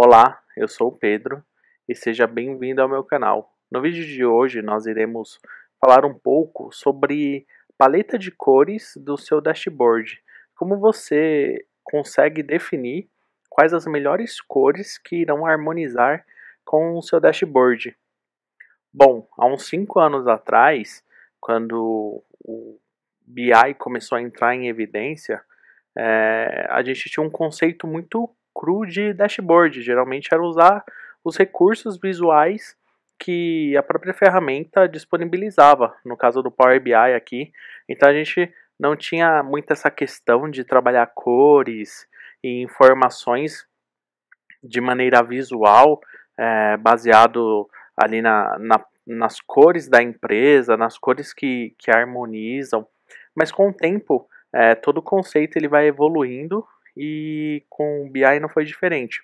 Olá, eu sou o Pedro e seja bem-vindo ao meu canal. No vídeo de hoje nós iremos falar um pouco sobre paleta de cores do seu dashboard, como você consegue definir quais as melhores cores que irão harmonizar com o seu dashboard. Bom, há uns 5 anos atrás, quando o BI começou a entrar em evidência, é, a gente tinha um conceito muito cru de dashboard. Geralmente era usar os recursos visuais que a própria ferramenta disponibilizava, no caso do Power BI aqui. Então a gente não tinha muito essa questão de trabalhar cores e informações de maneira visual, é, baseado ali na, na, nas cores da empresa, nas cores que, que harmonizam. Mas com o tempo, é, todo o conceito ele vai evoluindo e com o BI não foi diferente.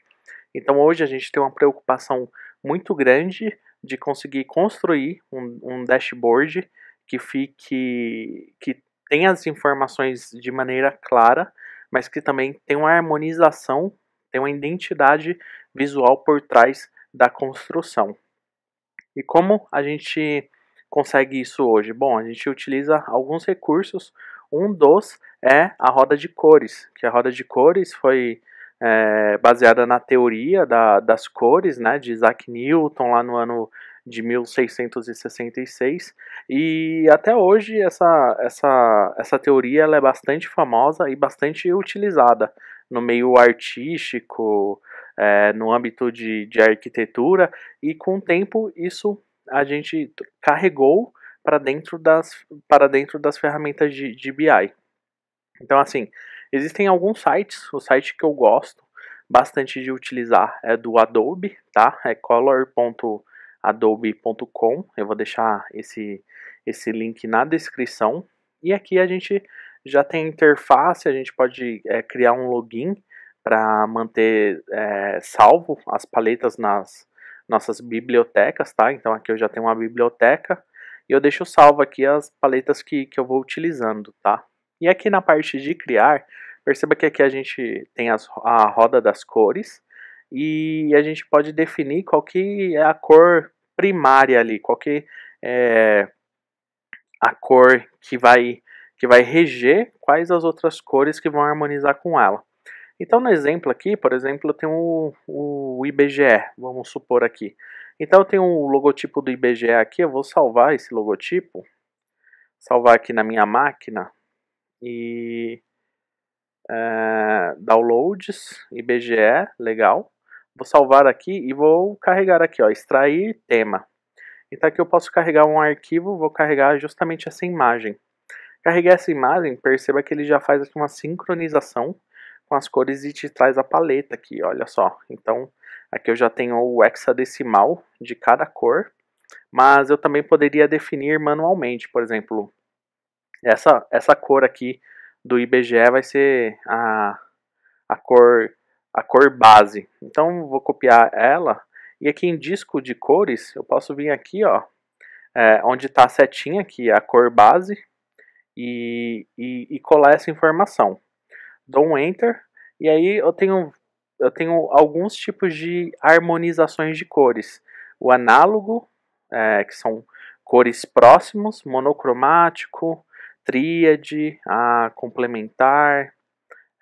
Então hoje a gente tem uma preocupação muito grande de conseguir construir um, um dashboard que fique que tenha as informações de maneira clara, mas que também tenha uma harmonização, tenha uma identidade visual por trás da construção. E como a gente consegue isso hoje? Bom, a gente utiliza alguns recursos um dos é a roda de cores, que a roda de cores foi é, baseada na teoria da, das cores né, de Isaac Newton lá no ano de 1666 e até hoje essa, essa, essa teoria ela é bastante famosa e bastante utilizada no meio artístico, é, no âmbito de, de arquitetura e com o tempo isso a gente carregou para dentro das para dentro das ferramentas de, de BI. Então assim, existem alguns sites, o site que eu gosto bastante de utilizar é do Adobe, tá? É color.adobe.com. Eu vou deixar esse esse link na descrição. E aqui a gente já tem interface, a gente pode é, criar um login para manter é, salvo as paletas nas nossas bibliotecas, tá? Então aqui eu já tenho uma biblioteca e eu deixo salvo aqui as paletas que, que eu vou utilizando, tá? E aqui na parte de criar, perceba que aqui a gente tem as, a roda das cores e a gente pode definir qual que é a cor primária ali, qual que é a cor que vai, que vai reger quais as outras cores que vão harmonizar com ela. Então, no exemplo aqui, por exemplo, eu tenho o, o IBGE, vamos supor aqui. Então eu tenho um logotipo do IBGE aqui, eu vou salvar esse logotipo, salvar aqui na minha máquina e é, downloads, IBGE, legal. Vou salvar aqui e vou carregar aqui, ó, extrair tema. Então aqui eu posso carregar um arquivo, vou carregar justamente essa imagem. Carreguei essa imagem, perceba que ele já faz aqui uma sincronização com as cores e te traz a paleta aqui, olha só. Então Aqui eu já tenho o hexadecimal de cada cor, mas eu também poderia definir manualmente, por exemplo, essa, essa cor aqui do IBGE vai ser a, a, cor, a cor base. Então vou copiar ela e aqui em disco de cores eu posso vir aqui, ó, é, onde está a setinha, que é a cor base, e, e, e colar essa informação. Dou um Enter e aí eu tenho eu tenho alguns tipos de harmonizações de cores. O análogo, é, que são cores próximos, monocromático, tríade, a complementar,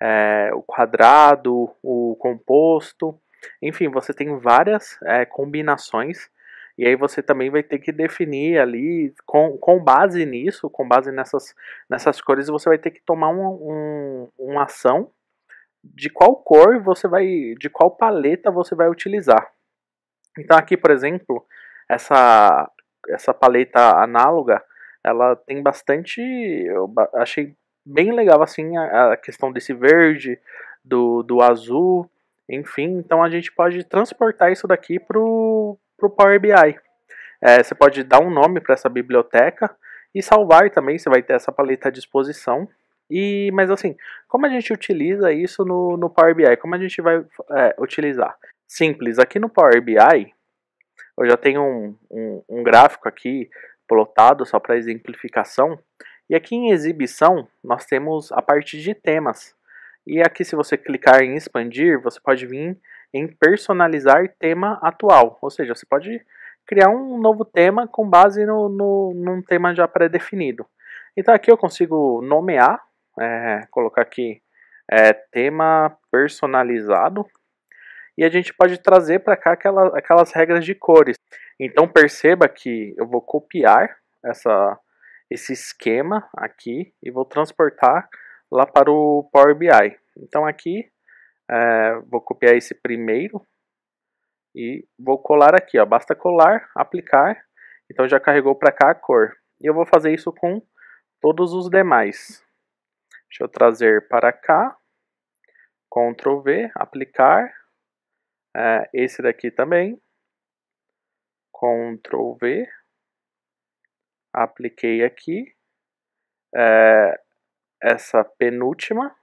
é, o quadrado, o composto. Enfim, você tem várias é, combinações e aí você também vai ter que definir ali, com, com base nisso, com base nessas, nessas cores, você vai ter que tomar um, um uma ação de qual cor você vai, de qual paleta você vai utilizar. Então aqui, por exemplo, essa essa paleta análoga, ela tem bastante, eu achei bem legal assim a, a questão desse verde, do, do azul, enfim, então a gente pode transportar isso daqui pro pro Power BI. É, você pode dar um nome para essa biblioteca e salvar também, você vai ter essa paleta à disposição e, mas assim, como a gente utiliza isso no, no Power BI? Como a gente vai é, utilizar? Simples, aqui no Power BI, eu já tenho um, um, um gráfico aqui plotado só para exemplificação. E aqui em exibição, nós temos a parte de temas. E aqui se você clicar em expandir, você pode vir em personalizar tema atual. Ou seja, você pode criar um novo tema com base no, no, num tema já pré-definido. Então aqui eu consigo nomear é, colocar aqui é, tema personalizado e a gente pode trazer para cá aquela, aquelas regras de cores. Então perceba que eu vou copiar essa, esse esquema aqui e vou transportar lá para o Power BI. Então aqui é, vou copiar esse primeiro e vou colar aqui, ó. basta colar, aplicar, então já carregou para cá a cor. E eu vou fazer isso com todos os demais. Deixa eu trazer para cá. Ctrl V, aplicar. É, esse daqui também. Ctrl V. Apliquei aqui. É, essa penúltima.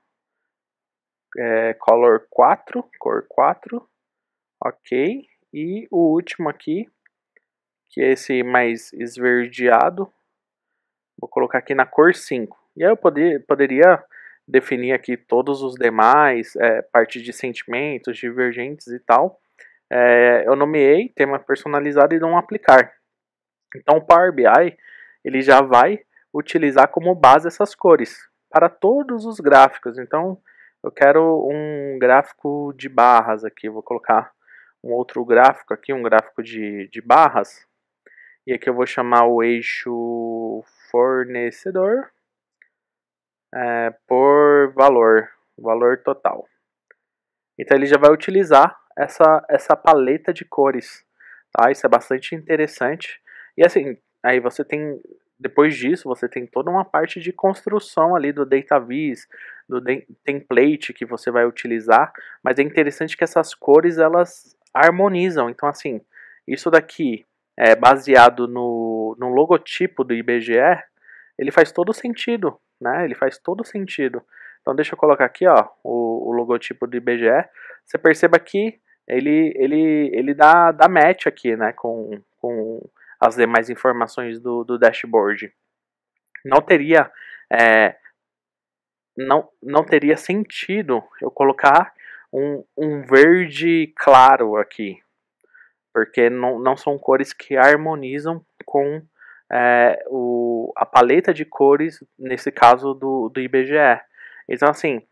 É, color 4, cor 4. Ok. E o último aqui, que é esse mais esverdeado. Vou colocar aqui na cor 5. E aí eu poder, poderia definir aqui todos os demais, é, parte de sentimentos divergentes e tal. É, eu nomeei tema personalizado e não aplicar. Então o Power BI ele já vai utilizar como base essas cores para todos os gráficos. Então eu quero um gráfico de barras aqui, vou colocar um outro gráfico aqui, um gráfico de, de barras. E aqui eu vou chamar o eixo fornecedor é, por valor, valor total. Então ele já vai utilizar essa, essa paleta de cores, tá? Isso é bastante interessante. E assim, aí você tem, depois disso, você tem toda uma parte de construção ali do DataVis, do template que você vai utilizar, mas é interessante que essas cores, elas harmonizam. Então assim, isso daqui é baseado no, no logotipo do IBGE, ele faz todo sentido, né? Ele faz todo sentido. Então deixa eu colocar aqui, ó, o, o logotipo do IBGE. Você perceba que ele, ele, ele dá, dá match aqui, né, com, com as demais informações do, do dashboard. Não teria, é, não, não teria sentido eu colocar um, um verde claro aqui, porque não, não são cores que harmonizam com é, o, a paleta de cores, nesse caso do, do IBGE. Então, assim,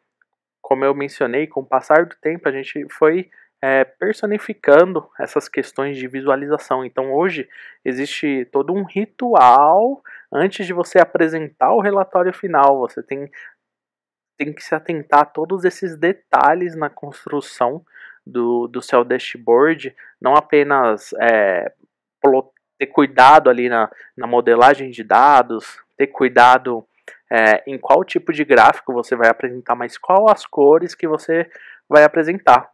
como eu mencionei, com o passar do tempo a gente foi é, personificando essas questões de visualização. Então, hoje existe todo um ritual antes de você apresentar o relatório final. Você tem, tem que se atentar a todos esses detalhes na construção do, do seu dashboard, não apenas é, plotar ter cuidado ali na, na modelagem de dados, ter cuidado é, em qual tipo de gráfico você vai apresentar, mas qual as cores que você vai apresentar.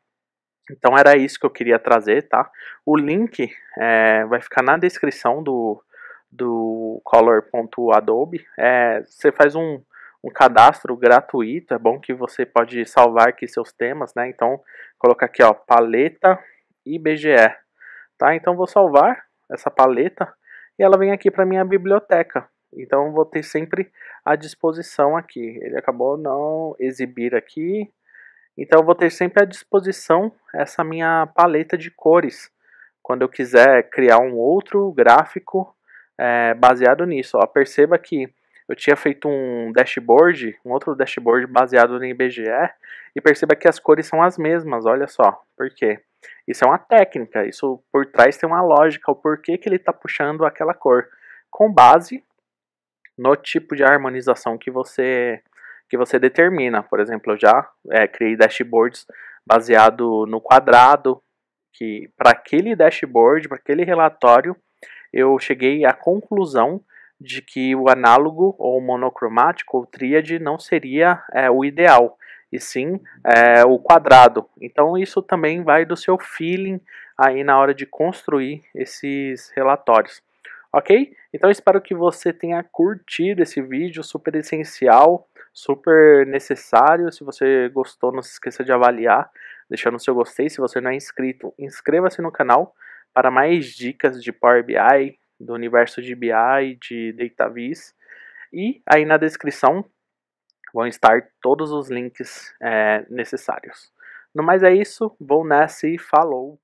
Então era isso que eu queria trazer, tá? O link é, vai ficar na descrição do, do color.adobe. É, você faz um, um cadastro gratuito, é bom que você pode salvar aqui seus temas, né? Então, coloca aqui, ó, paleta IBGE, tá? Então, vou salvar, essa paleta, e ela vem aqui para minha biblioteca. Então vou ter sempre à disposição aqui. Ele acabou não exibir aqui. Então vou ter sempre à disposição essa minha paleta de cores. Quando eu quiser criar um outro gráfico é, baseado nisso. Ó. Perceba que eu tinha feito um dashboard, um outro dashboard baseado no IBGE. E perceba que as cores são as mesmas, olha só. Por quê? Isso é uma técnica, isso por trás tem uma lógica, o porquê que ele está puxando aquela cor, com base no tipo de harmonização que você que você determina. Por exemplo, eu já é, criei dashboards baseado no quadrado, que para aquele dashboard, para aquele relatório, eu cheguei à conclusão de que o análogo ou monocromático ou tríade não seria é, o ideal e sim é, o quadrado. Então isso também vai do seu feeling aí na hora de construir esses relatórios. Ok? Então espero que você tenha curtido esse vídeo super essencial, super necessário. Se você gostou, não se esqueça de avaliar, deixando o seu gostei. Se você não é inscrito, inscreva-se no canal para mais dicas de Power BI, do universo de BI, de DataVis. E aí na descrição vão estar todos os links é, necessários. No mais é isso, vou nessa e falou!